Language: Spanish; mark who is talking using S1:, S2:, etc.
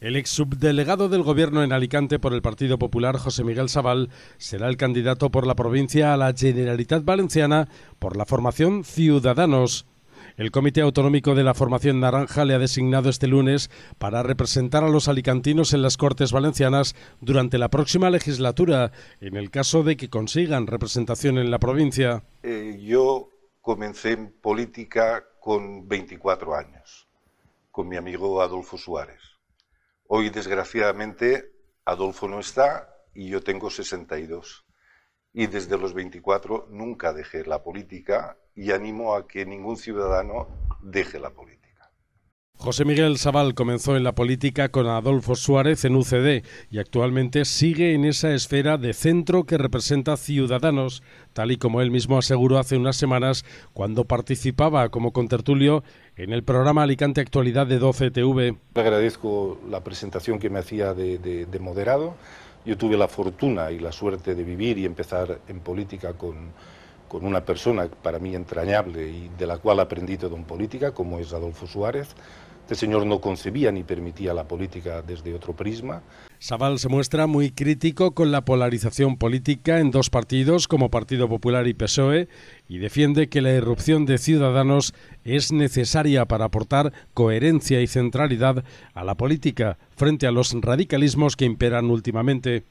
S1: El ex subdelegado del Gobierno en Alicante por el Partido Popular, José Miguel Sabal, será el candidato por la provincia a la Generalitat Valenciana por la formación Ciudadanos. El Comité Autonómico de la Formación Naranja le ha designado este lunes para representar a los alicantinos en las Cortes Valencianas durante la próxima legislatura, en el caso de que consigan representación en la provincia.
S2: Eh, yo comencé en política con 24 años, con mi amigo Adolfo Suárez Hoy, desgraciadamente, Adolfo no está y yo tengo 62. Y desde los 24 nunca dejé la política y animo a que ningún ciudadano deje la política.
S1: José Miguel Sabal comenzó en la política con Adolfo Suárez en UCD y actualmente sigue en esa esfera de centro que representa ciudadanos, tal y como él mismo aseguró hace unas semanas cuando participaba como contertulio en el programa Alicante Actualidad de 12 TV. Le
S3: agradezco la presentación que me hacía de, moderado. Yo tuve la fortuna y la suerte de vivir y empezar en política con, con una persona para mí entrañable y de la cual aprendí todo en política, como es Adolfo Suárez este señor no concebía ni permitía la política desde otro prisma.
S1: Sabal se muestra muy crítico con la polarización política en dos partidos como Partido Popular y PSOE y defiende que la irrupción de Ciudadanos es necesaria para aportar coherencia y centralidad a la política frente a los radicalismos que imperan últimamente.